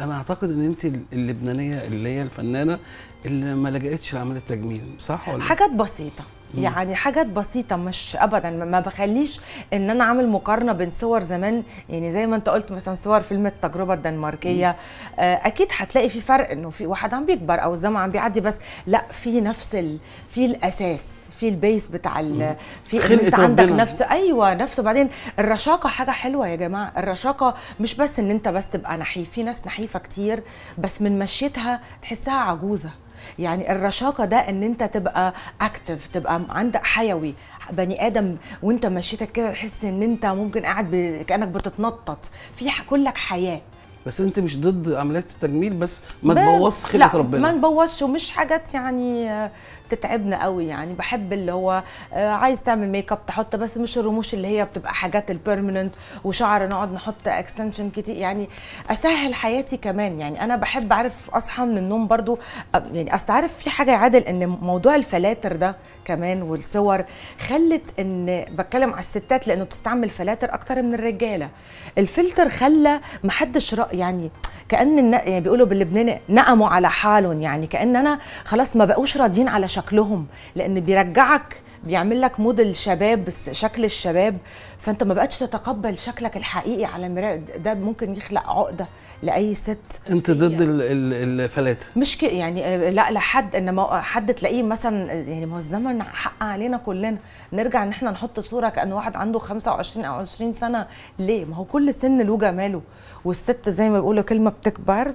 انا اعتقد ان انت اللبنانيه اللي هي الفنانه اللي ما لجأتش لعمليه تجميل صح ولا حاجات بسيطه يعني حاجات بسيطه مش ابدا ما بخليش ان انا اعمل مقارنه بين صور زمان يعني زي ما انت قلت مثلا صور فيلم التجربه الدنماركيه آه، اكيد هتلاقي في فرق انه في واحد عم بيكبر او الزمن عم بيعدي بس لا في نفس ال... في الاساس في البيس بتاع ال... في انت عندك ربنا. نفس ايوه نفسه بعدين الرشاقه حاجه حلوه يا جماعه الرشاقه مش بس ان انت بس تبقى نحيف في ناس نحيفه كتير بس من مشيتها تحسها عجوزه يعني الرشاقه ده ان انت تبقى اكتف تبقى عندك حيوي بني ادم وانت مشيتك كده تحس ان انت ممكن قاعد ب... كانك بتتنطط في كلك حياه بس انت مش ضد عمليات التجميل بس ما تبوظش خلقه ربنا ما نبوظش ومش حاجات يعني آه، تتعبنا قوي يعني بحب اللي هو آه، عايز تعمل ميك اب تحط بس مش الرموش اللي هي بتبقى حاجات البيرمننت وشعر نقعد نحط اكستنشن كتير يعني اسهل حياتي كمان يعني انا بحب عارف اصحى من النوم برضو يعني اصل عارف في حاجه يا عادل ان موضوع الفلاتر ده كمان والصور خلت ان بتكلم على الستات لانه بتستعمل فلاتر اكتر من الرجاله الفلتر خلى محدش رأى يعني كان يعني بيقولوا باللبناني نقموا على حالهم يعني كان انا خلاص ما بقوش راضيين على شكلهم لان بيرجعك بيعمل لك موديل شباب شكل الشباب فانت ما بقتش تتقبل شكلك الحقيقي على المرايه ده ممكن يخلق عقده لاي ست انت ضد يعني. الفلات مش كده يعني لا لحد انما حد تلاقيه مثلا يعني ما هو الزمن حق علينا كلنا نرجع ان احنا نحط صوره كان واحد عنده 25 او 20 سنه ليه ما هو كل سن له جماله والست زي ما بيقولوا كلمه بتكبر